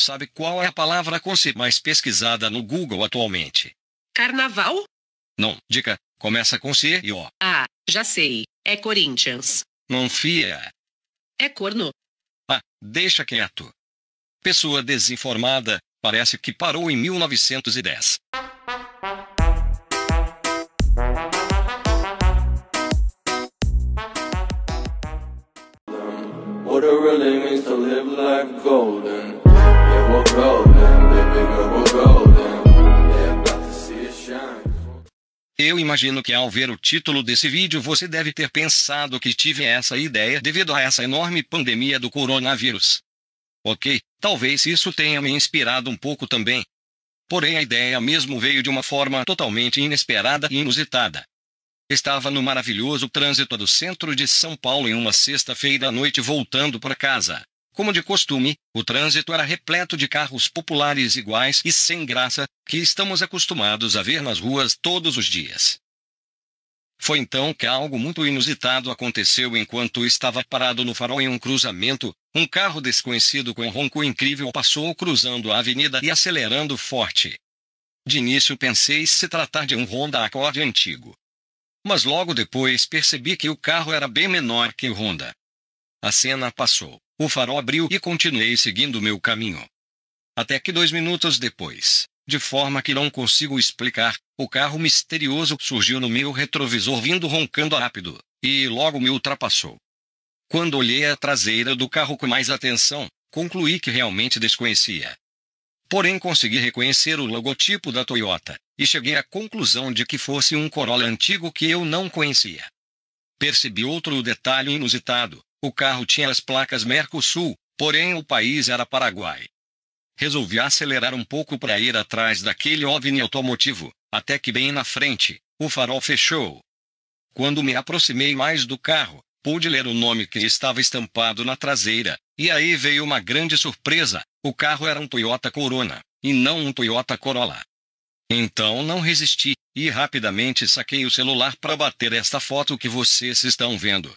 Sabe qual é a palavra mais pesquisada no Google atualmente? Carnaval? Não, dica, começa com C e O. Ah, já sei. É Corinthians. Não fia. É corno. Ah, deixa quieto. Pessoa desinformada, parece que parou em 1910. What it really to live life golden. Eu imagino que ao ver o título desse vídeo você deve ter pensado que tive essa ideia devido a essa enorme pandemia do coronavírus. Ok, talvez isso tenha me inspirado um pouco também. Porém, a ideia mesmo veio de uma forma totalmente inesperada e inusitada. Estava no maravilhoso trânsito do centro de São Paulo em uma sexta-feira à noite voltando para casa, como de costume, o trânsito era repleto de carros populares iguais e sem graça que estamos acostumados a ver nas ruas todos os dias. Foi então que algo muito inusitado aconteceu enquanto estava parado no farol em um cruzamento. Um carro desconhecido com um ronco incrível passou cruzando a avenida e acelerando forte. De início pensei se tratar de um Honda Accord antigo. Mas logo depois percebi que o carro era bem menor que o Honda. A cena passou. O farol abriu e continuei seguindo meu caminho. Até que dois minutos depois, de forma que não consigo explicar, o carro misterioso surgiu no meu retrovisor vindo roncando rápido, e logo me ultrapassou. Quando olhei a traseira do carro com mais atenção, concluí que realmente desconhecia. Porém consegui reconhecer o logotipo da Toyota, e cheguei à conclusão de que fosse um Corolla antigo que eu não conhecia. Percebi outro detalhe inusitado, o carro tinha as placas Mercosul, porém o país era Paraguai. Resolvi acelerar um pouco para ir atrás daquele OVNI automotivo, até que bem na frente, o farol fechou. Quando me aproximei mais do carro, pude ler o nome que estava estampado na traseira, e aí veio uma grande surpresa: o carro era um Toyota Corona, e não um Toyota Corolla. Então não resisti, e rapidamente saquei o celular para bater esta foto que vocês estão vendo,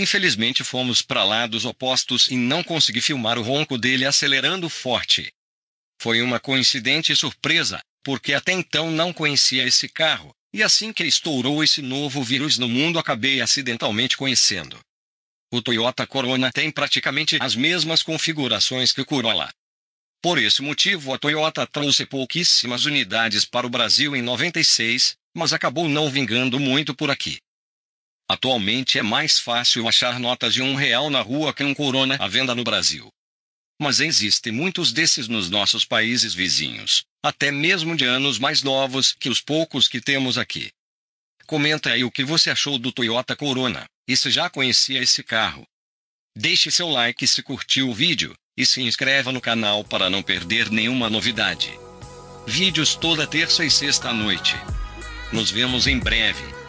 Infelizmente fomos para lados opostos e não consegui filmar o ronco dele acelerando forte. Foi uma coincidente surpresa, porque até então não conhecia esse carro, e assim que estourou esse novo vírus no mundo acabei acidentalmente conhecendo. O Toyota Corona tem praticamente as mesmas configurações que o Corolla. Por esse motivo, a Toyota trouxe pouquíssimas unidades para o Brasil em 96, mas acabou não vingando muito por aqui. Atualmente é mais fácil achar notas de um real na rua que um corona à venda no Brasil. Mas existem muitos desses nos nossos países vizinhos, até mesmo de anos mais novos que os poucos que temos aqui. Comenta aí o que você achou do Toyota Corona, e se já conhecia esse carro. Deixe seu like se curtiu o vídeo, e se inscreva no canal para não perder nenhuma novidade. Vídeos toda terça e sexta à noite. Nos vemos em breve.